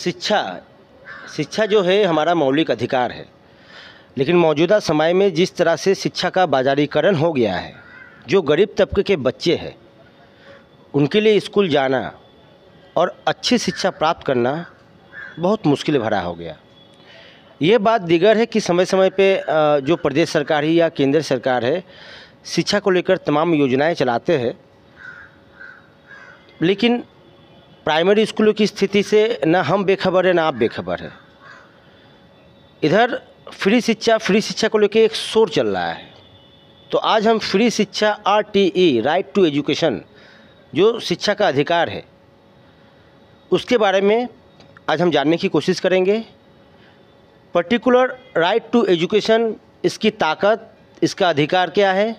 शिक्षा शिक्षा जो है हमारा मौलिक अधिकार है लेकिन मौजूदा समय में जिस तरह से शिक्षा का बाजारीकरण हो गया है जो गरीब तबके के बच्चे हैं उनके लिए स्कूल जाना और अच्छी शिक्षा प्राप्त करना बहुत मुश्किल भरा हो गया ये बात दिगर है कि समय समय पे जो प्रदेश सरकार ही या केंद्र सरकार है शिक्षा को लेकर तमाम योजनाएं चलाते हैं लेकिन प्राइमरी स्कूलों की स्थिति से ना हम बेखबर हैं ना आप बेखबर हैं इधर फ्री शिक्षा फ्री शिक्षा को लेकर एक शोर चल रहा है तो आज हम फ्री शिक्षा R T E right to education जो शिक्षा का अधिकार है उसके बारे में आज हम जानने की कोशिश करेंगे पर्टिकुलर राइट टू एजुकेशन इसकी ताकत इसका अधिकार क्या है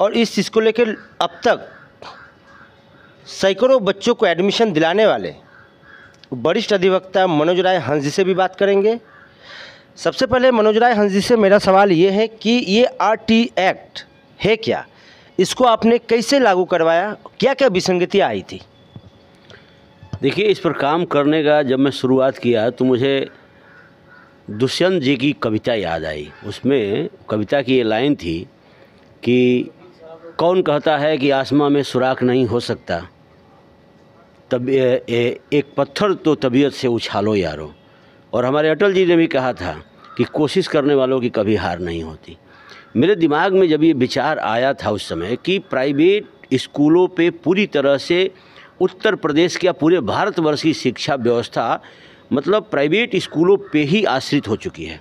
और इस चीज़ को लेकर अब तक सैकड़ों बच्चों को एडमिशन दिलाने वाले वरिष्ठ अधिवक्ता मनोज राय हंस जी से भी बात करेंगे सबसे पहले मनोज राय हंस जी से मेरा सवाल ये है कि ये आर टी एक्ट है क्या इसको आपने कैसे लागू करवाया क्या क्या विसंगतियाँ आई थी देखिए इस पर काम करने का जब मैं शुरुआत किया तो मुझे दुष्यंत जी की कविता याद आई उसमें कविता की ये लाइन थी कि कौन कहता है कि आसमां में सुराख नहीं हो सकता तब ए, ए, एक पत्थर तो तबीयत से उछालो यारो और हमारे अटल जी ने भी कहा था कि कोशिश करने वालों की कभी हार नहीं होती मेरे दिमाग में जब ये विचार आया था उस समय कि प्राइवेट स्कूलों पे पूरी तरह से उत्तर प्रदेश या पूरे भारतवर्ष की शिक्षा व्यवस्था मतलब प्राइवेट स्कूलों पे ही आश्रित हो चुकी है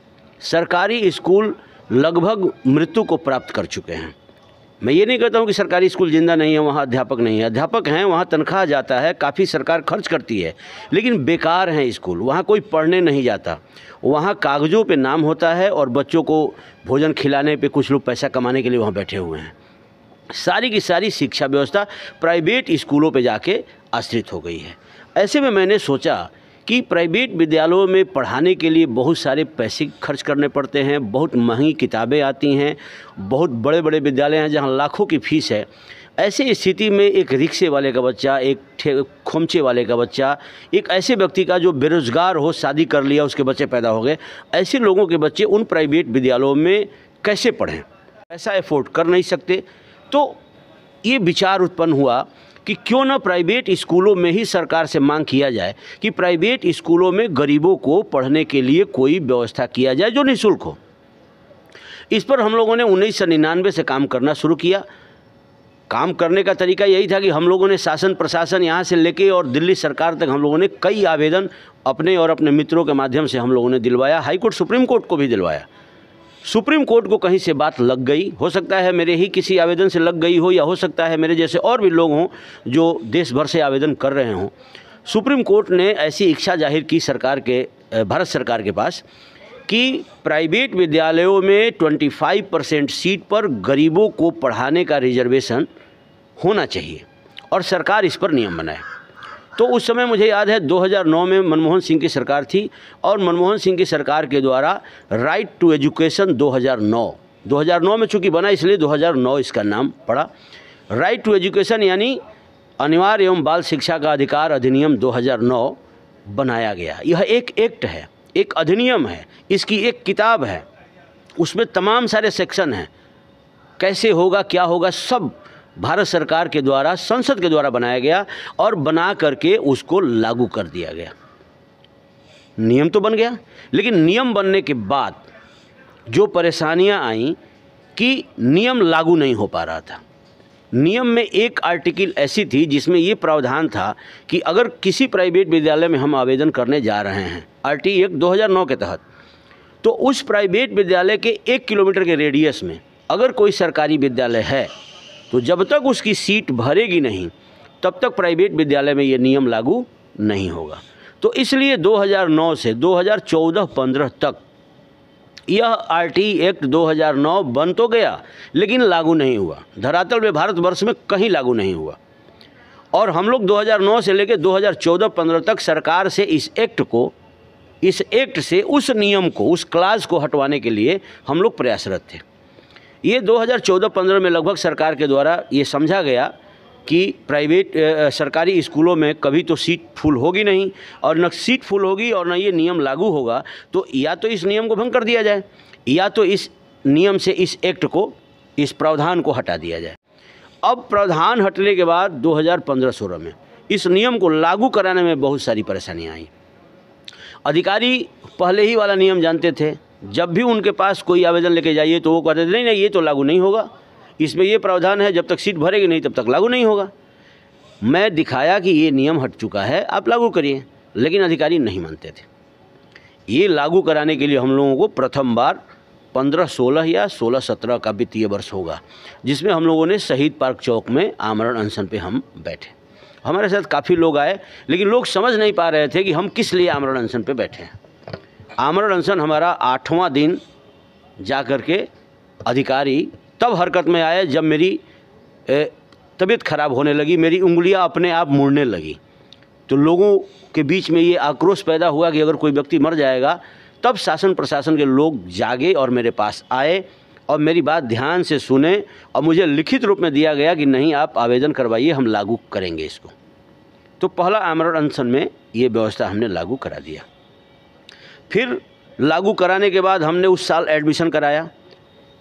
सरकारी स्कूल लगभग मृत्यु को प्राप्त कर चुके हैं मैं ये नहीं कहता हूँ कि सरकारी स्कूल जिंदा नहीं है वहाँ अध्यापक नहीं है अध्यापक हैं वहाँ तनख्वाह जाता है काफ़ी सरकार खर्च करती है लेकिन बेकार हैं स्कूल वहाँ कोई पढ़ने नहीं जाता वहाँ कागज़ों पे नाम होता है और बच्चों को भोजन खिलाने पे कुछ लोग पैसा कमाने के लिए वहाँ बैठे हुए हैं सारी की सारी शिक्षा व्यवस्था प्राइवेट स्कूलों पर जाके आश्रित हो गई है ऐसे में मैंने सोचा कि प्राइवेट विद्यालयों में पढ़ाने के लिए बहुत सारे पैसे खर्च करने पड़ते हैं बहुत महंगी किताबें आती हैं बहुत बड़े बड़े विद्यालय हैं जहाँ लाखों की फ़ीस है ऐसे स्थिति में एक रिक्शे वाले का बच्चा एक खोमचे वाले का बच्चा एक ऐसे व्यक्ति का जो बेरोज़गार हो शादी कर लिया उसके बच्चे पैदा हो गए ऐसे लोगों के बच्चे उन प्राइवेट विद्यालयों में कैसे पढ़ें पैसा एफोर्ड कर नहीं सकते तो ये विचार उत्पन्न हुआ कि क्यों ना प्राइवेट स्कूलों में ही सरकार से मांग किया जाए कि प्राइवेट स्कूलों में गरीबों को पढ़ने के लिए कोई व्यवस्था किया जाए जो निःशुल्क हो इस पर हम लोगों ने उन्नीस सौ निन्यानवे से काम करना शुरू किया काम करने का तरीका यही था कि हम लोगों ने शासन प्रशासन यहाँ से लेके और दिल्ली सरकार तक हम लोगों ने कई आवेदन अपने और अपने मित्रों के माध्यम से हम लोगों ने दिलवाया हाईकोर्ट सुप्रीम कोर्ट को भी दिलवाया सुप्रीम कोर्ट को कहीं से बात लग गई हो सकता है मेरे ही किसी आवेदन से लग गई हो या हो सकता है मेरे जैसे और भी लोग हों जो देश भर से आवेदन कर रहे हों सुप्रीम कोर्ट ने ऐसी इच्छा जाहिर की सरकार के भारत सरकार के पास कि प्राइवेट विद्यालयों में 25 परसेंट सीट पर गरीबों को पढ़ाने का रिजर्वेशन होना चाहिए और सरकार इस पर नियम बनाए तो उस समय मुझे याद है 2009 में मनमोहन सिंह की सरकार थी और मनमोहन सिंह की सरकार के द्वारा राइट टू एजुकेशन 2009 2009 में चूँकि बना इसलिए 2009 इसका नाम पड़ा राइट टू एजुकेशन यानी अनिवार्य एवं बाल शिक्षा का अधिकार अधिनियम 2009 बनाया गया यह एक एक्ट है एक अधिनियम है इसकी एक किताब है उसमें तमाम सारे सेक्शन हैं कैसे होगा क्या होगा सब भारत सरकार के द्वारा संसद के द्वारा बनाया गया और बना करके उसको लागू कर दिया गया नियम तो बन गया लेकिन नियम बनने के बाद जो परेशानियां आईं कि नियम लागू नहीं हो पा रहा था नियम में एक आर्टिकल ऐसी थी जिसमें ये प्रावधान था कि अगर किसी प्राइवेट विद्यालय में हम आवेदन करने जा रहे हैं आर टी एक दो के तहत तो उस प्राइवेट विद्यालय के एक किलोमीटर के रेडियस में अगर कोई सरकारी विद्यालय है तो जब तक उसकी सीट भरेगी नहीं तब तक प्राइवेट विद्यालय में ये नियम लागू नहीं होगा तो इसलिए 2009 से 2014-15 तक यह आरटी एक्ट 2009 बन तो गया लेकिन लागू नहीं हुआ धरातल में भारतवर्ष में कहीं लागू नहीं हुआ और हम लोग 2009 से लेकर 2014-15 तक सरकार से इस एक्ट को इस एक्ट से उस नियम को उस क्लास को हटवाने के लिए हम लोग प्रयासरत थे ये 2014-15 में लगभग सरकार के द्वारा ये समझा गया कि प्राइवेट सरकारी स्कूलों में कभी तो सीट फुल होगी नहीं और न सीट फुल होगी और न ये नियम लागू होगा तो या तो इस नियम को भंग कर दिया जाए या तो इस नियम से इस एक्ट को इस प्रावधान को हटा दिया जाए अब प्रावधान हटने के बाद 2015-16 में इस नियम को लागू कराने में बहुत सारी परेशानियाँ आई अधिकारी पहले ही वाला नियम जानते थे जब भी उनके पास कोई आवेदन लेके जाइए तो वो कहते थे नहीं नहीं ये तो लागू नहीं होगा इसमें ये प्रावधान है जब तक सीट भरेगी नहीं तब तक लागू नहीं होगा मैं दिखाया कि ये नियम हट चुका है आप लागू करिए लेकिन अधिकारी नहीं मानते थे ये लागू कराने के लिए हम लोगों को प्रथम बार पंद्रह सोलह या सोलह सत्रह का वित्तीय वर्ष होगा जिसमें हम लोगों ने शहीद पार्क चौक में आमरण अनशन पे हम बैठे हमारे साथ काफ़ी लोग आए लेकिन लोग समझ नहीं पा रहे थे कि हम किस लिए आमरण अनशन पे बैठे हैं आमरण अनशन हमारा आठवां दिन जा कर के अधिकारी तब हरकत में आए जब मेरी तबीयत खराब होने लगी मेरी उंगलियां अपने आप मुड़ने लगी तो लोगों के बीच में ये आक्रोश पैदा हुआ कि अगर कोई व्यक्ति मर जाएगा तब शासन प्रशासन के लोग जागे और मेरे पास आए और मेरी बात ध्यान से सुने और मुझे लिखित रूप में दिया गया कि नहीं आप आवेदन करवाइए हम लागू करेंगे इसको तो पहला आमरण अनशन में ये व्यवस्था हमने लागू करा दिया फिर लागू कराने के बाद हमने उस साल एडमिशन कराया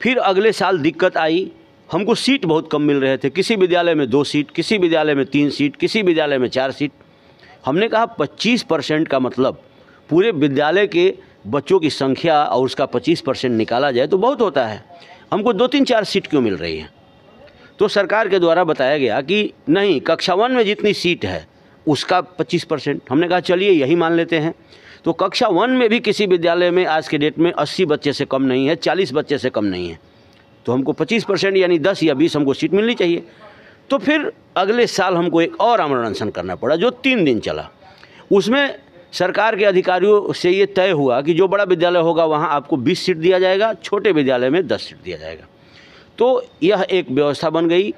फिर अगले साल दिक्कत आई हमको सीट बहुत कम मिल रहे थे किसी विद्यालय में दो सीट किसी विद्यालय में तीन सीट किसी विद्यालय में चार सीट हमने कहा पच्चीस परसेंट का मतलब पूरे विद्यालय के बच्चों की संख्या और उसका पच्चीस परसेंट निकाला जाए तो बहुत होता है हमको दो तीन चार सीट क्यों मिल रही है तो सरकार के द्वारा बताया गया कि नहीं कक्षा वन में जितनी सीट है उसका पच्चीस परसेंट हमने कहा चलिए यही मान लेते हैं तो कक्षा वन में भी किसी विद्यालय में आज के डेट में अस्सी बच्चे से कम नहीं है चालीस बच्चे से कम नहीं है तो हमको पच्चीस परसेंट यानी दस या बीस हमको सीट मिलनी चाहिए तो फिर अगले साल हमको एक और आमरण अनशन करना पड़ा जो तीन दिन चला उसमें सरकार के अधिकारियों से ये तय हुआ कि जो बड़ा विद्यालय होगा वहाँ आपको बीस सीट दिया जाएगा छोटे विद्यालय में दस सीट दिया जाएगा तो यह एक व्यवस्था बन गई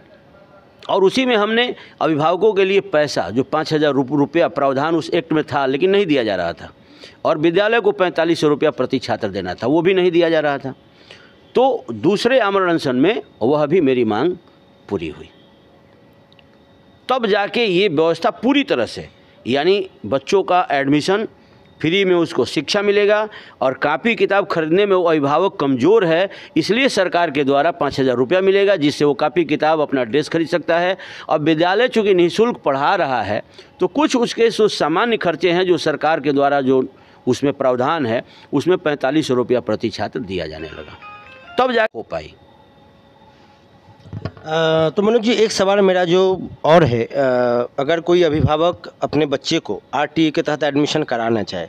और उसी में हमने अभिभावकों के लिए पैसा जो पाँच हज़ार रुपया प्रावधान उस एक्ट में था लेकिन नहीं दिया जा रहा था और विद्यालय को पैंतालीस सौ रुपया प्रति छात्र देना था वो भी नहीं दिया जा रहा था तो दूसरे आमरण अनशन में वह भी मेरी मांग पूरी हुई तब जाके ये व्यवस्था पूरी तरह से यानी बच्चों का एडमिशन फ्री में उसको शिक्षा मिलेगा और कापी किताब खरीदने में वो अभिभावक कमज़ोर है इसलिए सरकार के द्वारा पाँच हज़ार रुपया मिलेगा जिससे वो कापी किताब अपना ड्रेस खरीद सकता है और विद्यालय चूँकि निःशुल्क पढ़ा रहा है तो कुछ उसके सामान्य खर्चे हैं जो सरकार के द्वारा जो उसमें प्रावधान है उसमें पैंतालीस रुपया प्रति छात्र दिया जाने लगा तब जा हो पाई आ, तो मनोज जी एक सवाल मेरा जो और है आ, अगर कोई अभिभावक अपने बच्चे को आर के तहत एडमिशन कराना चाहे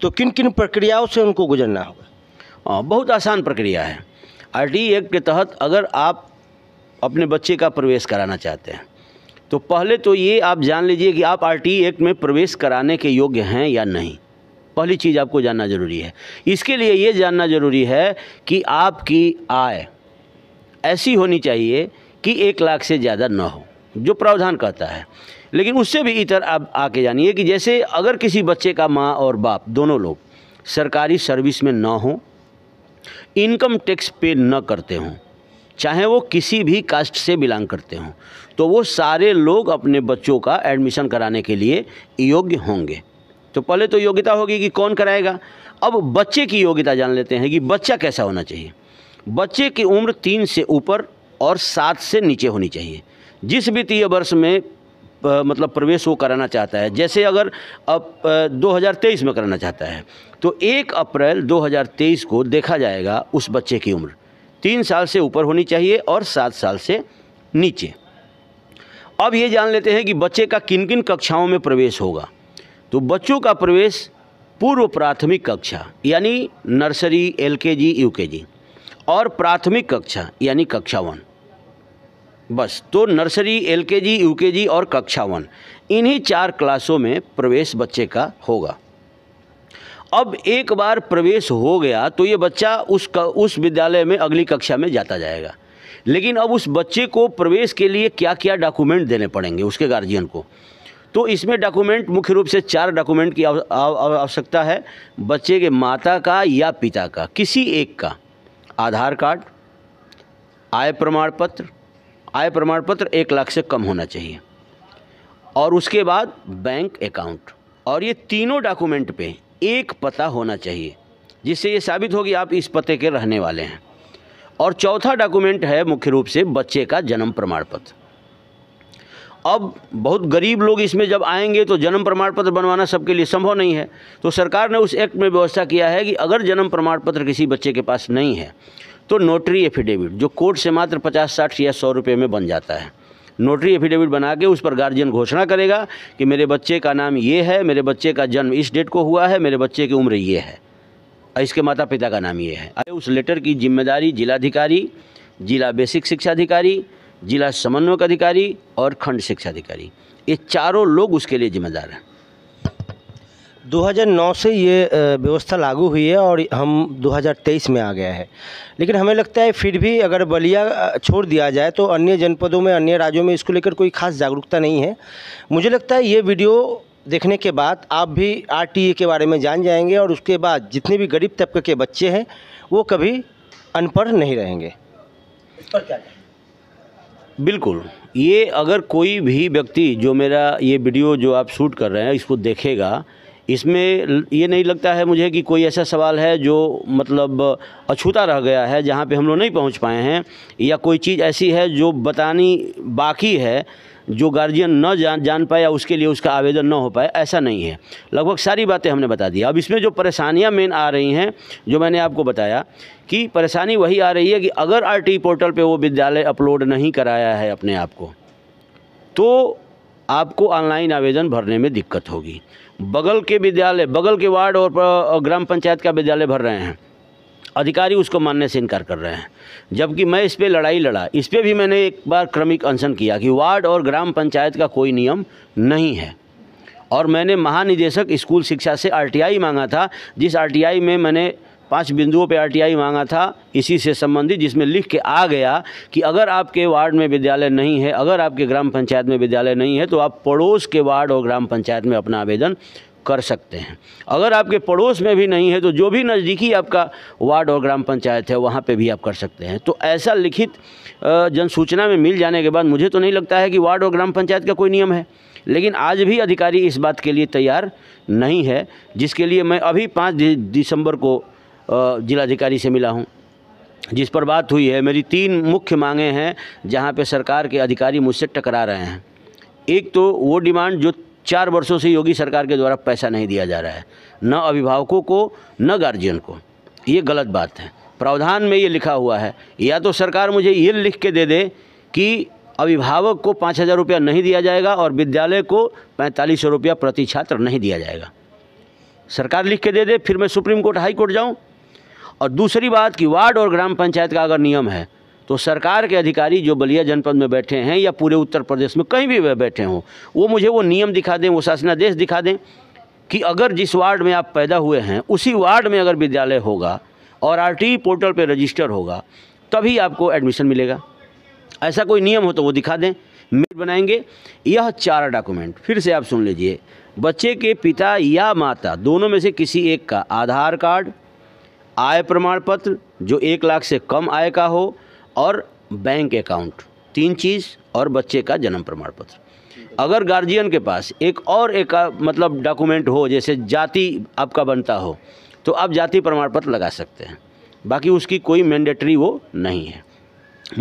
तो किन किन प्रक्रियाओं से उनको गुजरना होगा बहुत आसान प्रक्रिया है आरटी एक्ट के तहत अगर आप अपने बच्चे का प्रवेश कराना चाहते हैं तो पहले तो ये आप जान लीजिए कि आप आरटी एक्ट में प्रवेश कराने के योग्य हैं या नहीं पहली चीज़ आपको जानना ज़रूरी है इसके लिए ये जानना ज़रूरी है कि आपकी आय ऐसी होनी चाहिए कि एक लाख से ज़्यादा ना हो जो प्रावधान कहता है लेकिन उससे भी इतर आप आके जानिए कि जैसे अगर किसी बच्चे का माँ और बाप दोनों लोग सरकारी सर्विस में ना हो इनकम टैक्स पे न करते हों चाहे वो किसी भी कास्ट से बिलोंग करते हों तो वो सारे लोग अपने बच्चों का एडमिशन कराने के लिए योग्य होंगे तो पहले तो योग्यता होगी कि कौन कराएगा अब बच्चे की योग्यता जान लेते हैं कि बच्चा कैसा होना चाहिए बच्चे की उम्र तीन से ऊपर और सात से नीचे होनी चाहिए जिस वित्तीय वर्ष में मतलब प्रवेश वो कराना चाहता है जैसे अगर अब 2023 में कराना चाहता है तो 1 अप्रैल 2023 को देखा जाएगा उस बच्चे की उम्र तीन साल से ऊपर होनी चाहिए और सात साल से नीचे अब ये जान लेते हैं कि बच्चे का किन किन कक्षाओं में प्रवेश होगा तो बच्चों का प्रवेश पूर्व प्राथमिक कक्षा यानी नर्सरी एलकेजी यूकेजी और प्राथमिक कक्षा यानी कक्षा वन बस तो नर्सरी एलकेजी यूकेजी और कक्षा वन इन्हीं चार क्लासों में प्रवेश बच्चे का होगा अब एक बार प्रवेश हो गया तो ये बच्चा उस क, उस विद्यालय में अगली कक्षा में जाता जाएगा लेकिन अब उस बच्चे को प्रवेश के लिए क्या क्या डॉक्यूमेंट देने पड़ेंगे उसके गार्जियन को तो इसमें डॉक्यूमेंट मुख्य रूप से चार डॉक्यूमेंट की आवश्यकता है बच्चे के माता का या पिता का किसी एक का आधार कार्ड आय प्रमाण पत्र आय प्रमाण पत्र एक लाख से कम होना चाहिए और उसके बाद बैंक अकाउंट और ये तीनों डॉक्यूमेंट पे एक पता होना चाहिए जिससे ये साबित हो कि आप इस पते के रहने वाले हैं और चौथा डॉक्यूमेंट है मुख्य रूप से बच्चे का जन्म प्रमाण पत्र अब बहुत गरीब लोग इसमें जब आएंगे तो जन्म प्रमाण पत्र बनवाना सबके लिए संभव नहीं है तो सरकार ने उस एक्ट में व्यवस्था किया है कि अगर जन्म प्रमाण पत्र किसी बच्चे के पास नहीं है तो नोटरी एफिडेविट जो कोर्ट से मात्र पचास साठ या सौ रुपये में बन जाता है नोटरी एफिडेविट बना के उस पर गार्जियन घोषणा करेगा कि मेरे बच्चे का नाम ये है मेरे बच्चे का जन्म इस डेट को हुआ है मेरे बच्चे की उम्र ये है और इसके माता पिता का नाम ये है उस लेटर की जिम्मेदारी जिलाधिकारी जिला बेसिक शिक्षा अधिकारी जिला समन्वयक अधिकारी और खंड शिक्षा अधिकारी ये चारों लोग उसके लिए जिम्मेदार हैं 2009 से ये व्यवस्था लागू हुई है और हम 2023 में आ गया है लेकिन हमें लगता है फिर भी अगर बलिया छोड़ दिया जाए तो अन्य जनपदों में अन्य राज्यों में इसको लेकर कोई खास जागरूकता नहीं है मुझे लगता है ये वीडियो देखने के बाद आप भी आर के बारे में जान जाएंगे और उसके बाद जितने भी गरीब तबके के बच्चे हैं वो कभी अनपढ़ नहीं रहेंगे इस पर क्या बिल्कुल ये अगर कोई भी व्यक्ति जो मेरा ये वीडियो जो आप शूट कर रहे हैं इसको देखेगा इसमें ये नहीं लगता है मुझे कि कोई ऐसा सवाल है जो मतलब अछूता रह गया है जहाँ पे हम लोग नहीं पहुँच पाए हैं या कोई चीज़ ऐसी है जो बतानी बाकी है जो गार्जियन न जान जान पाए या उसके लिए उसका आवेदन न हो पाए ऐसा नहीं है लगभग सारी बातें हमने बता दी अब इसमें जो परेशानियां मेन आ रही हैं जो मैंने आपको बताया कि परेशानी वही आ रही है कि अगर आरटी पोर्टल पर वो विद्यालय अपलोड नहीं कराया है अपने आप को तो आपको ऑनलाइन आवेदन भरने में दिक्कत होगी बगल के विद्यालय बगल के वार्ड और ग्राम पंचायत का विद्यालय भर रहे हैं अधिकारी उसको मानने से इनकार कर रहे हैं जबकि मैं इस पर लड़ाई लड़ा इस पर भी मैंने एक बार क्रमिक अनशन किया कि वार्ड और ग्राम पंचायत का कोई नियम नहीं है और मैंने महानिदेशक स्कूल शिक्षा से आरटीआई मांगा था जिस आरटीआई में मैंने पांच बिंदुओं पे आरटीआई मांगा था इसी से संबंधित जिसमें लिख के आ गया कि अगर आपके वार्ड में विद्यालय नहीं है अगर आपके ग्राम पंचायत में विद्यालय नहीं है तो आप पड़ोस के वार्ड और ग्राम पंचायत में अपना आवेदन कर सकते हैं अगर आपके पड़ोस में भी नहीं है तो जो भी नज़दीकी आपका वार्ड और ग्राम पंचायत है वहाँ पे भी आप कर सकते हैं तो ऐसा लिखित जन सूचना में मिल जाने के बाद मुझे तो नहीं लगता है कि वार्ड और ग्राम पंचायत का कोई नियम है लेकिन आज भी अधिकारी इस बात के लिए तैयार नहीं है जिसके लिए मैं अभी पाँच दिसंबर को जिलाधिकारी से मिला हूँ जिस पर बात हुई है मेरी तीन मुख्य मांगे हैं जहाँ पर सरकार के अधिकारी मुझसे टकरा रहे हैं एक तो वो डिमांड जो चार वर्षों से योगी सरकार के द्वारा पैसा नहीं दिया जा रहा है न अभिभावकों को न गार्जियन को ये गलत बात है प्रावधान में ये लिखा हुआ है या तो सरकार मुझे ये लिख के दे दे कि अभिभावक को पाँच हज़ार रुपया नहीं दिया जाएगा और विद्यालय को पैंतालीस सौ रुपया प्रति छात्र नहीं दिया जाएगा सरकार लिख के दे दे फिर मैं सुप्रीम कोर्ट हाई कोर्ट जाऊँ और दूसरी बात कि वार्ड और ग्राम पंचायत का अगर नियम है तो सरकार के अधिकारी जो बलिया जनपद में बैठे हैं या पूरे उत्तर प्रदेश में कहीं भी बैठे हों वो मुझे वो नियम दिखा दें वो शासनादेश दिखा दें कि अगर जिस वार्ड में आप पैदा हुए हैं उसी वार्ड में अगर विद्यालय होगा और आर पोर्टल पर रजिस्टर होगा तभी आपको एडमिशन मिलेगा ऐसा कोई नियम हो तो वो दिखा दें मेट बनाएंगे यह चार डॉक्यूमेंट फिर से आप सुन लीजिए बच्चे के पिता या माता दोनों में से किसी एक का आधार कार्ड आय प्रमाण पत्र जो एक लाख से कम आय का हो और बैंक अकाउंट तीन चीज़ और बच्चे का जन्म प्रमाण पत्र अगर गार्जियन के पास एक और एक मतलब डॉक्यूमेंट हो जैसे जाति आपका बनता हो तो आप जाति प्रमाण पत्र लगा सकते हैं बाकी उसकी कोई मैंडेटरी वो नहीं है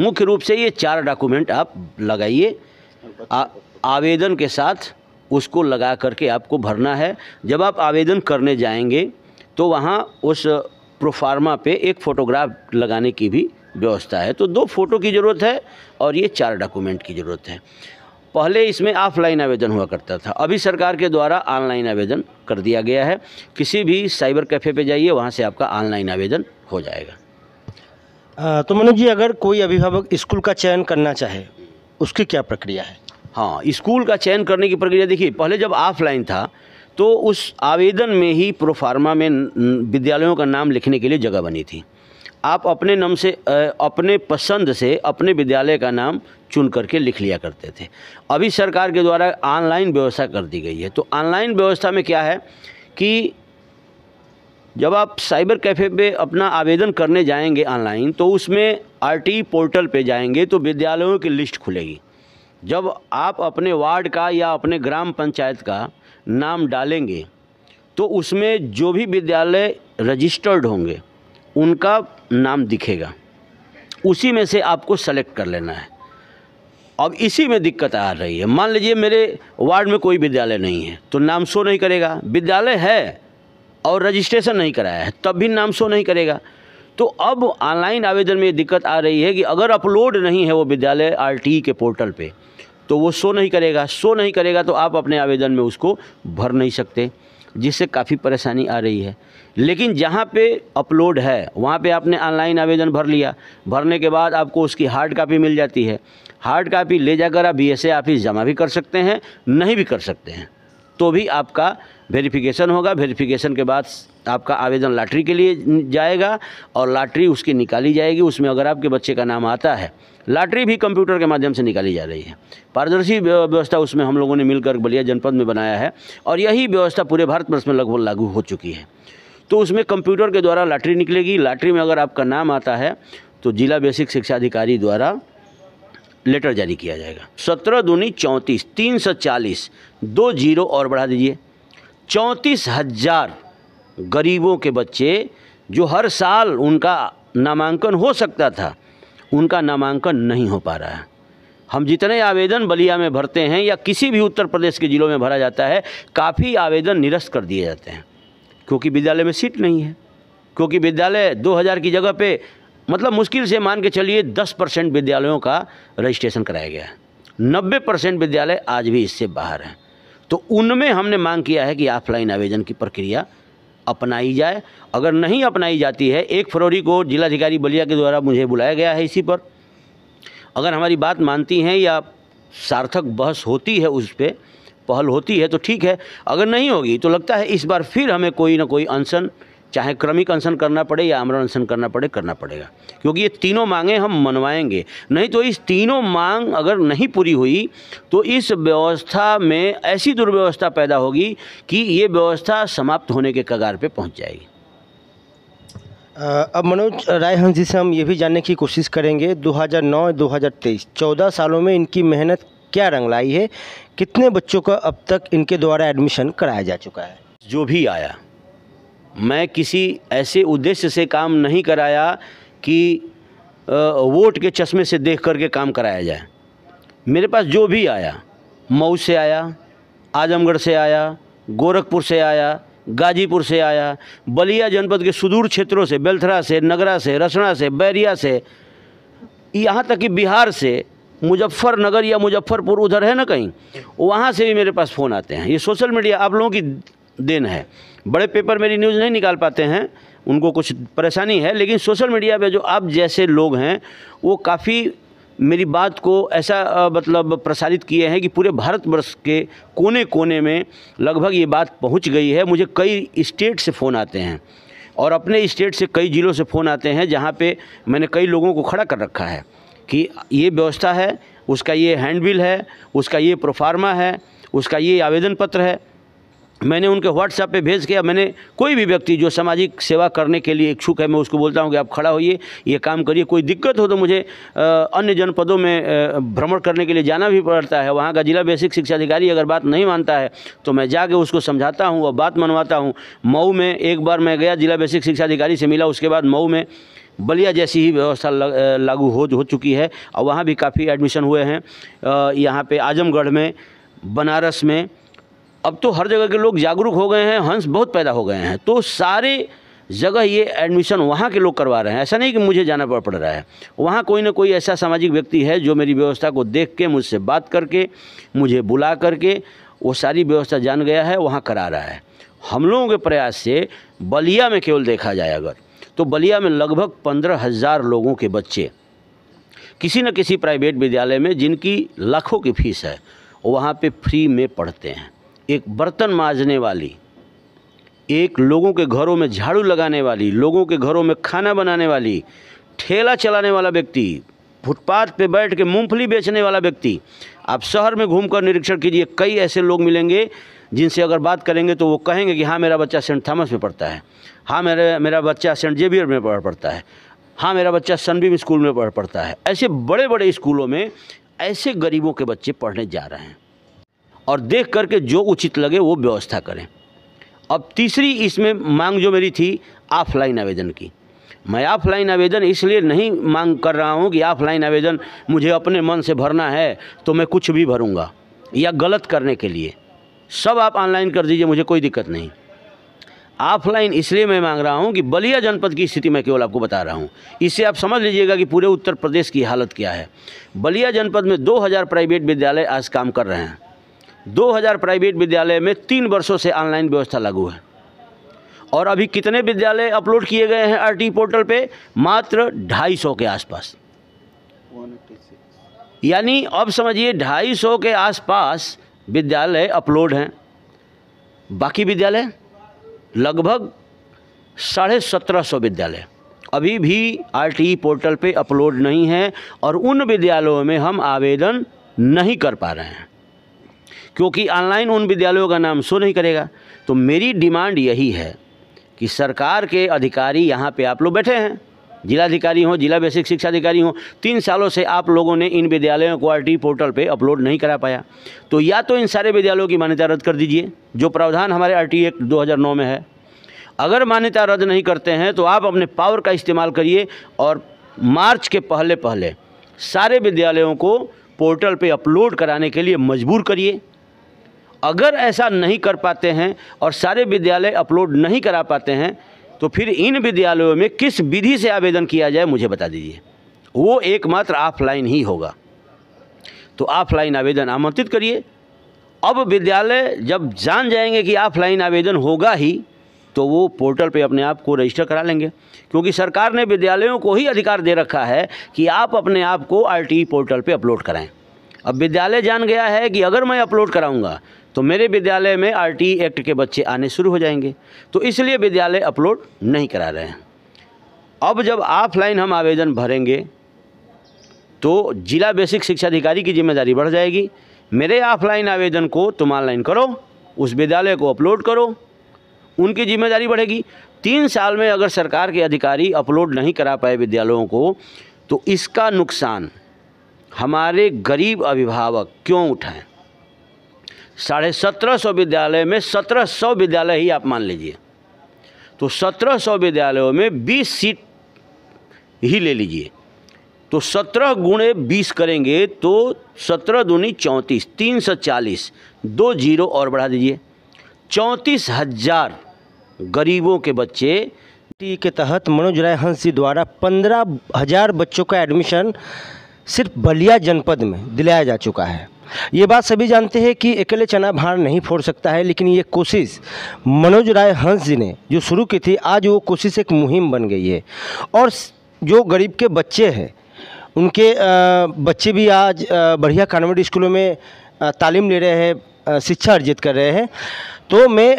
मुख्य रूप से ये चार डॉक्यूमेंट आप लगाइए आवेदन के साथ उसको लगा करके आपको भरना है जब आप आवेदन करने जाएंगे तो वहाँ उस प्रोफार्मा पे एक फ़ोटोग्राफ लगाने की भी व्यवस्था है तो दो फ़ोटो की ज़रूरत है और ये चार डॉक्यूमेंट की ज़रूरत है पहले इसमें ऑफलाइन आवेदन हुआ करता था अभी सरकार के द्वारा ऑनलाइन आवेदन कर दिया गया है किसी भी साइबर कैफ़े पे जाइए वहाँ से आपका ऑनलाइन आवेदन हो जाएगा तो मनोज जी अगर कोई अभिभावक स्कूल का चयन करना चाहे उसकी क्या प्रक्रिया है हाँ स्कूल का चयन करने की प्रक्रिया देखिए पहले जब ऑफलाइन था तो उस आवेदन में ही प्रोफार्मा में विद्यालयों का नाम लिखने के लिए जगह बनी थी आप अपने नाम से अपने पसंद से अपने विद्यालय का नाम चुन करके लिख लिया करते थे अभी सरकार के द्वारा ऑनलाइन व्यवस्था कर दी गई है तो ऑनलाइन व्यवस्था में क्या है कि जब आप साइबर कैफ़े पे अपना आवेदन करने जाएंगे ऑनलाइन तो उसमें आरटी पोर्टल पे जाएंगे तो विद्यालयों की लिस्ट खुलेगी जब आप अपने वार्ड का या अपने ग्राम पंचायत का नाम डालेंगे तो उसमें जो भी विद्यालय रजिस्टर्ड होंगे उनका नाम दिखेगा उसी में से आपको सेलेक्ट कर लेना है अब इसी में दिक्कत आ रही है मान लीजिए मेरे वार्ड में कोई विद्यालय नहीं है तो नाम शो नहीं करेगा विद्यालय है और रजिस्ट्रेशन नहीं कराया है तब भी नाम शो नहीं करेगा तो अब ऑनलाइन आवेदन में ये दिक्कत आ रही है कि अगर अपलोड नहीं है वो विद्यालय आर के पोर्टल पर तो वो शो नहीं करेगा शो नहीं करेगा तो आप अपने आवेदन में उसको भर नहीं सकते जिससे काफ़ी परेशानी आ रही है लेकिन जहाँ पे अपलोड है वहाँ पे आपने ऑनलाइन आवेदन भर लिया भरने के बाद आपको उसकी हार्ड कापी मिल जाती है हार्ड कापी ले जाकर आप बी ऑफिस जमा भी कर सकते हैं नहीं भी कर सकते हैं तो भी आपका वेरिफिकेशन होगा वेरिफिकेशन के बाद आपका आवेदन लॉटरी के लिए जाएगा और लॉटरी उसकी निकाली जाएगी उसमें अगर आपके बच्चे का नाम आता है लॉटरी भी कंप्यूटर के माध्यम से निकाली जा रही है पारदर्शी व्यवस्था उसमें हम लोगों ने मिलकर बलिया जनपद में बनाया है और यही व्यवस्था पूरे भारतवर्ष में लगभग लागू हो चुकी है तो उसमें कंप्यूटर के द्वारा लॉटरी निकलेगी लॉटरी में अगर आपका नाम आता है तो जिला बेसिक शिक्षा अधिकारी द्वारा लेटर जारी किया जाएगा सत्रह दूनी चौंतीस तीन सौ चालीस दो जीरो और बढ़ा दीजिए चौंतीस हज़ार गरीबों के बच्चे जो हर साल उनका नामांकन हो सकता था उनका नामांकन नहीं हो पा रहा है हम जितने आवेदन बलिया में भरते हैं या किसी भी उत्तर प्रदेश के ज़िलों में भरा जाता है काफ़ी आवेदन निरस्त कर दिए जाते हैं क्योंकि विद्यालय में सीट नहीं है क्योंकि विद्यालय 2000 की जगह पे मतलब मुश्किल से मान के चलिए दस परसेंट विद्यालयों का रजिस्ट्रेशन कराया गया है नब्बे परसेंट विद्यालय आज भी इससे बाहर हैं तो उनमें हमने मांग किया है कि ऑफलाइन आवेदन की प्रक्रिया अपनाई जाए अगर नहीं अपनाई जाती है एक फरवरी को जिलाधिकारी बलिया के द्वारा मुझे बुलाया गया है इसी पर अगर हमारी बात मानती हैं या सार्थक बहस होती है उस पर पहल होती है तो ठीक है अगर नहीं होगी तो लगता है इस बार फिर हमें कोई ना कोई अनशन चाहे क्रमिक अनशन करना पड़े या आमरण अनशन करना पड़े करना पड़ेगा क्योंकि ये तीनों मांगें हम मनवाएंगे नहीं तो इस तीनों मांग अगर नहीं पूरी हुई तो इस व्यवस्था में ऐसी दुर्व्यवस्था पैदा होगी कि ये व्यवस्था समाप्त होने के कगार पे पहुंच जाएगी अब मनोज राय हंस जी से हम ये भी जानने की कोशिश करेंगे 2009 हज़ार नौ सालों में इनकी मेहनत क्या रंग लाई है कितने बच्चों का अब तक इनके द्वारा एडमिशन कराया जा चुका है जो भी आया मैं किसी ऐसे उद्देश्य से काम नहीं कराया कि वोट के चश्मे से देख करके काम कराया जाए मेरे पास जो भी आया मऊ से आया आजमगढ़ से आया गोरखपुर से आया गाजीपुर से आया बलिया जनपद के सुदूर क्षेत्रों से बेलथरा से नगरा से रसना से बैरिया से यहाँ तक कि बिहार से मुजफ्फरनगर या मुजफ्फरपुर उधर है ना कहीं वहाँ से भी मेरे पास फ़ोन आते हैं ये सोशल मीडिया आप लोगों की देन है बड़े पेपर मेरी न्यूज़ नहीं निकाल पाते हैं उनको कुछ परेशानी है लेकिन सोशल मीडिया पे जो आप जैसे लोग हैं वो काफ़ी मेरी बात को ऐसा मतलब प्रसारित किए हैं कि पूरे भारतवर्ष के कोने कोने में लगभग ये बात पहुंच गई है मुझे कई स्टेट से फ़ोन आते हैं और अपने स्टेट से कई ज़िलों से फ़ोन आते हैं जहाँ पर मैंने कई लोगों को खड़ा कर रखा है कि ये व्यवस्था है उसका ये हैंडबिल है उसका ये प्रोफार्मा है उसका ये आवेदन पत्र है मैंने उनके व्हाट्सएप पे भेज किया मैंने कोई भी व्यक्ति जो सामाजिक सेवा करने के लिए इच्छुक है मैं उसको बोलता हूँ कि आप खड़ा होइए ये काम करिए कोई दिक्कत हो तो मुझे अन्य जनपदों में भ्रमण करने के लिए जाना भी पड़ता है वहाँ का जिला बेसिक शिक्षा अधिकारी अगर बात नहीं मानता है तो मैं जाके उसको समझाता हूँ और बात मनवाता हूँ मऊ में एक बार मैं गया जिला बेसिक शिक्षा अधिकारी से मिला उसके बाद मऊ में बलिया जैसी ही व्यवस्था लागू हो हो चुकी है और वहाँ भी काफ़ी एडमिशन हुए हैं यहाँ पर आजमगढ़ में बनारस में अब तो हर जगह के लोग जागरूक हो गए हैं हंस बहुत पैदा हो गए हैं तो सारे जगह ये एडमिशन वहाँ के लोग करवा रहे हैं ऐसा नहीं कि मुझे जाना पड़ रहा है वहाँ कोई ना कोई ऐसा सामाजिक व्यक्ति है जो मेरी व्यवस्था को देख के मुझसे बात करके मुझे बुला करके वो सारी व्यवस्था जान गया है वहाँ करा रहा है हम लोगों के प्रयास से बलिया में केवल देखा जाए अगर तो बलिया में लगभग पंद्रह हज़ार लोगों के बच्चे किसी न किसी प्राइवेट विद्यालय में जिनकी लाखों की फीस है वहाँ पे फ्री में पढ़ते हैं एक बर्तन मांजने वाली एक लोगों के घरों में झाड़ू लगाने वाली लोगों के घरों में खाना बनाने वाली ठेला चलाने वाला व्यक्ति फुटपाथ पे बैठ के मूँगफली बेचने वाला व्यक्ति आप शहर में घूमकर निरीक्षण कीजिए कई ऐसे लोग मिलेंगे जिनसे अगर बात करेंगे तो वो कहेंगे कि हाँ मेरा बच्चा सेंट थॉमस में पढ़ता है हाँ मेरा मेरा बच्चा सेंट जेवियर में पढ़ पड़ता है हाँ मेरा बच्चा सनबीम स्कूल में पढ़ पढ़ता है ऐसे बड़े बड़े स्कूलों में ऐसे गरीबों के बच्चे पढ़ने जा रहे हैं और देख करके जो उचित लगे वो व्यवस्था करें अब तीसरी इसमें मांग जो मेरी थी ऑफलाइन आवेदन की मैं ऑफलाइन आवेदन इसलिए नहीं मांग कर रहा हूँ कि ऑफलाइन आवेदन मुझे अपने मन से भरना है तो मैं कुछ भी भरूँगा या गलत करने के लिए सब आप ऑनलाइन कर दीजिए मुझे कोई दिक्कत नहीं ऑफलाइन इसलिए मैं मांग रहा हूँ कि बलिया जनपद की स्थिति मैं केवल आपको बता रहा हूँ इससे आप समझ लीजिएगा कि पूरे उत्तर प्रदेश की हालत क्या है बलिया जनपद में 2000 प्राइवेट विद्यालय आज काम कर रहे हैं 2000 प्राइवेट विद्यालय में तीन वर्षों से ऑनलाइन व्यवस्था लागू है और अभी कितने विद्यालय अपलोड किए गए हैं आर पोर्टल पे मात्र ढाई सौ के आसपास यानी अब समझिए ढाई सौ के आसपास विद्यालय अपलोड हैं बाकी विद्यालय लगभग साढ़े सत्रह सौ विद्यालय अभी भी आर पोर्टल पे अपलोड नहीं है और उन विद्यालयों में हम आवेदन नहीं कर पा रहे हैं क्योंकि ऑनलाइन उन विद्यालयों का नाम शो नहीं करेगा तो मेरी डिमांड यही है कि सरकार के अधिकारी यहाँ पे आप लोग बैठे हैं जिलाधिकारी हों जिला बेसिक शिक्षा अधिकारी हों तीन सालों से आप लोगों ने इन विद्यालयों को आर पोर्टल पे अपलोड नहीं करा पाया तो या तो इन सारे विद्यालयों की मान्यता रद्द कर दीजिए जो प्रावधान हमारे आर टी एक्ट दो में है अगर मान्यता रद्द नहीं करते हैं तो आप अपने पावर का इस्तेमाल करिए और मार्च के पहले पहले सारे विद्यालयों को पोर्टल पर अपलोड कराने के लिए मजबूर करिए अगर ऐसा नहीं कर पाते हैं और सारे विद्यालय अपलोड नहीं करा पाते हैं तो फिर इन विद्यालयों में किस विधि से आवेदन किया जाए मुझे बता दीजिए वो एकमात्र ऑफलाइन ही होगा तो ऑफलाइन आवेदन आमंत्रित करिए अब विद्यालय जब जान जाएंगे कि ऑफलाइन आवेदन होगा ही तो वो पोर्टल पे अपने आप को रजिस्टर करा लेंगे क्योंकि सरकार ने विद्यालयों को ही अधिकार दे रखा है कि आप अपने आप को आर पोर्टल पर अपलोड कराएँ अब विद्यालय जान गया है कि अगर मैं अपलोड कराऊँगा तो मेरे विद्यालय में आर एक्ट के बच्चे आने शुरू हो जाएंगे तो इसलिए विद्यालय अपलोड नहीं करा रहे हैं अब जब ऑफलाइन हम आवेदन भरेंगे तो जिला बेसिक शिक्षा अधिकारी की जिम्मेदारी बढ़ जाएगी मेरे ऑफलाइन आवेदन को तुम ऑनलाइन करो उस विद्यालय को अपलोड करो उनकी जिम्मेदारी बढ़ेगी तीन साल में अगर सरकार के अधिकारी अपलोड नहीं करा पाए विद्यालयों को तो इसका नुकसान हमारे गरीब अभिभावक क्यों उठाएं साढ़े सत्रह सौ विद्यालय में सत्रह सौ विद्यालय ही आप मान लीजिए तो सत्रह सौ विद्यालयों में बीस सीट ही ले लीजिए तो सत्रह गुणे बीस करेंगे तो सत्रह दूनी चौंतीस तीन सौ चालीस दो जीरो और बढ़ा दीजिए चौंतीस हजार गरीबों के बच्चे के तहत मनोज राय हंसी द्वारा पंद्रह हजार बच्चों का एडमिशन सिर्फ बलिया जनपद में दिलाया जा चुका है ये बात सभी जानते हैं कि अकेले चना भाड़ नहीं फोड़ सकता है लेकिन ये कोशिश मनोज राय हंस जी ने जो शुरू की थी आज वो कोशिश एक मुहिम बन गई है और जो गरीब के बच्चे हैं उनके बच्चे भी आज बढ़िया कॉन्वेंट स्कूलों में तालीम ले रहे हैं शिक्षा अर्जित कर रहे हैं तो मैं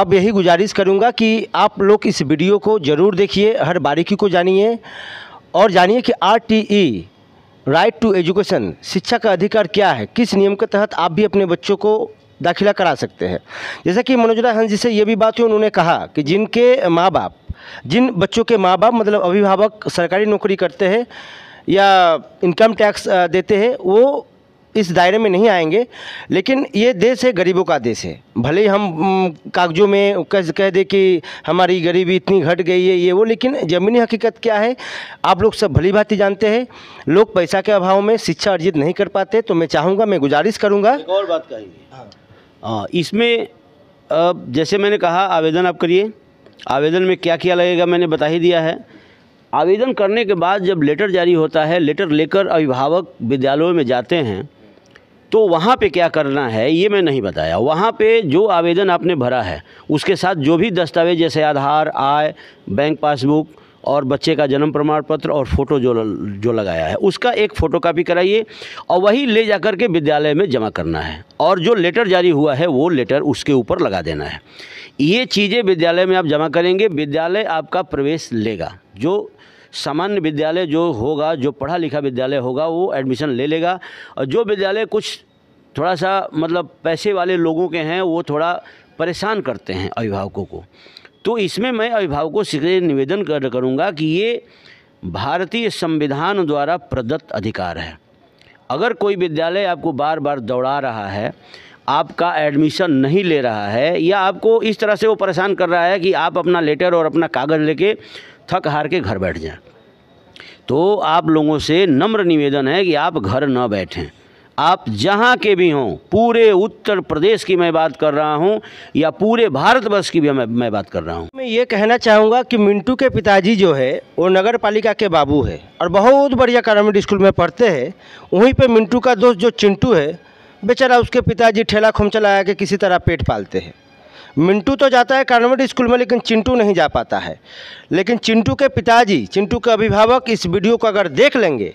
अब यही गुजारिश करूंगा कि आप लोग इस वीडियो को ज़रूर देखिए हर बारीकी को जानिए और जानिए कि आर राइट टू एजुकेशन शिक्षा का अधिकार क्या है किस नियम के तहत आप भी अपने बच्चों को दाखिला करा सकते हैं जैसा कि मनोजरा हंस जी से ये भी बात हुई उन्होंने कहा कि जिनके माँ बाप जिन बच्चों के माँ बाप मतलब अभिभावक सरकारी नौकरी करते हैं या इनकम टैक्स देते हैं वो इस दायरे में नहीं आएंगे लेकिन ये देश है गरीबों का देश है भले ही हम कागजों में कह कह दे कि हमारी गरीबी इतनी घट गई है ये वो लेकिन ज़मीनी हकीकत क्या है आप लोग सब भली भांति जानते हैं लोग पैसा के अभाव में शिक्षा अर्जित नहीं कर पाते तो मैं चाहूँगा मैं गुजारिश करूँगा और बात कहेंगे हाँ। इसमें जैसे मैंने कहा आवेदन आप करिए आवेदन में क्या क्या लगेगा मैंने बता ही दिया है आवेदन करने के बाद जब लेटर जारी होता है लेटर लेकर अभिभावक विद्यालयों में जाते हैं तो वहाँ पे क्या करना है ये मैं नहीं बताया वहाँ पे जो आवेदन आपने भरा है उसके साथ जो भी दस्तावेज जैसे आधार आय बैंक पासबुक और बच्चे का जन्म प्रमाण पत्र और फ़ोटो जो जो लगाया है उसका एक फ़ोटो कापी कराइए और वही ले जा कर के विद्यालय में जमा करना है और जो लेटर जारी हुआ है वो लेटर उसके ऊपर लगा देना है ये चीज़ें विद्यालय में आप जमा करेंगे विद्यालय आपका प्रवेश लेगा जो सामान्य विद्यालय जो होगा जो पढ़ा लिखा विद्यालय होगा वो एडमिशन ले लेगा और जो विद्यालय कुछ थोड़ा सा मतलब पैसे वाले लोगों के हैं वो थोड़ा परेशान करते हैं अभिभावकों को तो इसमें मैं अभिभावकों से निवेदन कर करूँगा कि ये भारतीय संविधान द्वारा प्रदत्त अधिकार है अगर कोई विद्यालय आपको बार बार दौड़ा रहा है आपका एडमिशन नहीं ले रहा है या आपको इस तरह से वो परेशान कर रहा है कि आप अपना लेटर और अपना कागज़ लेके थक हार के घर बैठ जाएं तो आप लोगों से नम्र निवेदन है कि आप घर न बैठें आप जहाँ के भी हों पूरे उत्तर प्रदेश की मैं बात कर रहा हूँ या पूरे भारतवर्ष की भी मैं मैं बात कर रहा हूँ मैं ये कहना चाहूँगा कि मिंटू के पिताजी जो है वो नगर पालिका के बाबू है और बहुत बढ़िया कॉन्वेंट स्कूल में पढ़ते हैं वहीं पे मिंटू का दोस्त जो चिंटू है बेचारा उसके पिताजी ठेला खोम चलाया के किसी तरह पेट पालते हैं मिंटू तो जाता है कॉन्वेंट स्कूल में लेकिन चिंटू नहीं जा पाता है लेकिन चिंटू के पिताजी चिंटू के अभिभावक इस वीडियो को अगर देख लेंगे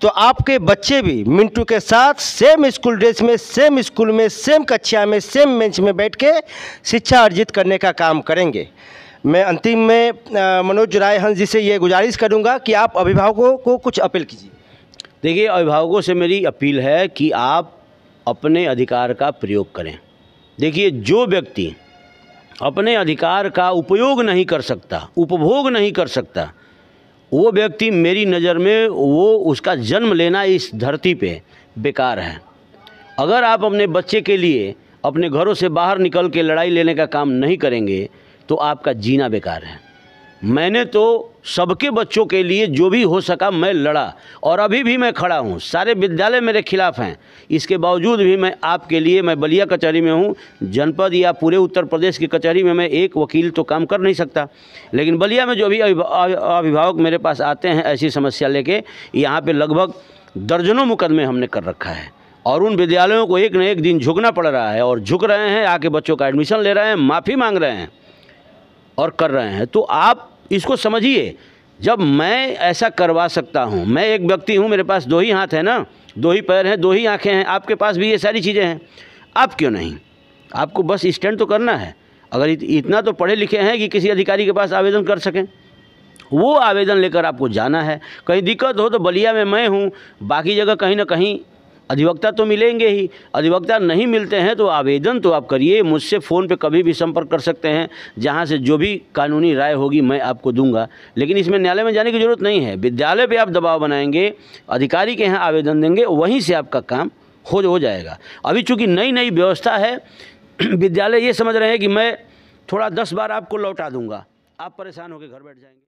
तो आपके बच्चे भी मिंटू के साथ सेम स्कूल ड्रेस में सेम स्कूल में सेम कक्षा में सेम बेंच में बैठ के शिक्षा अर्जित करने का काम करेंगे मैं अंतिम में मनोज राय हंस जी से ये गुजारिश करूँगा कि आप अभिभावकों को कुछ अपील कीजिए देखिए अभिभावकों से मेरी अपील है कि आप अपने अधिकार का प्रयोग करें देखिए जो व्यक्ति अपने अधिकार का उपयोग नहीं कर सकता उपभोग नहीं कर सकता वो व्यक्ति मेरी नज़र में वो उसका जन्म लेना इस धरती पे बेकार है अगर आप अपने बच्चे के लिए अपने घरों से बाहर निकल के लड़ाई लेने का काम नहीं करेंगे तो आपका जीना बेकार है मैंने तो सबके बच्चों के लिए जो भी हो सका मैं लड़ा और अभी भी मैं खड़ा हूँ सारे विद्यालय मेरे खिलाफ़ हैं इसके बावजूद भी मैं आपके लिए मैं बलिया कचहरी में हूँ जनपद या पूरे उत्तर प्रदेश की कचहरी में मैं एक वकील तो काम कर नहीं सकता लेकिन बलिया में जो भी अभिभावक मेरे पास आते हैं ऐसी समस्या लेके यहाँ पर लगभग दर्जनों मुकदमे हमने कर रखा है और उन विद्यालयों को एक न एक दिन झुकना पड़ रहा है और झुक रहे हैं आके बच्चों का एडमिशन ले रहे हैं माफ़ी मांग रहे हैं और कर रहे हैं तो आप इसको समझिए जब मैं ऐसा करवा सकता हूँ मैं एक व्यक्ति हूँ मेरे पास दो ही हाथ हैं ना दो ही पैर हैं दो ही आँखें हैं आपके पास भी ये सारी चीज़ें हैं आप क्यों नहीं आपको बस स्टैंड तो करना है अगर इतना तो पढ़े लिखे हैं कि किसी अधिकारी के पास आवेदन कर सकें वो आवेदन लेकर आपको जाना है कहीं दिक्कत हो तो बलिया में मैं हूँ बाकी जगह कहीं ना कहीं अधिवक्ता तो मिलेंगे ही अधिवक्ता नहीं मिलते हैं तो आवेदन तो आप करिए मुझसे फ़ोन पे कभी भी संपर्क कर सकते हैं जहाँ से जो भी कानूनी राय होगी मैं आपको दूंगा लेकिन इसमें न्यायालय में जाने की ज़रूरत नहीं है विद्यालय पे आप दबाव बनाएंगे अधिकारी के यहाँ आवेदन देंगे वहीं से आपका काम हो हो जाएगा अभी चूँकि नई नई व्यवस्था है विद्यालय ये समझ रहे हैं कि मैं थोड़ा दस बार आपको लौटा दूँगा आप परेशान होकर घर बैठ जाएंगे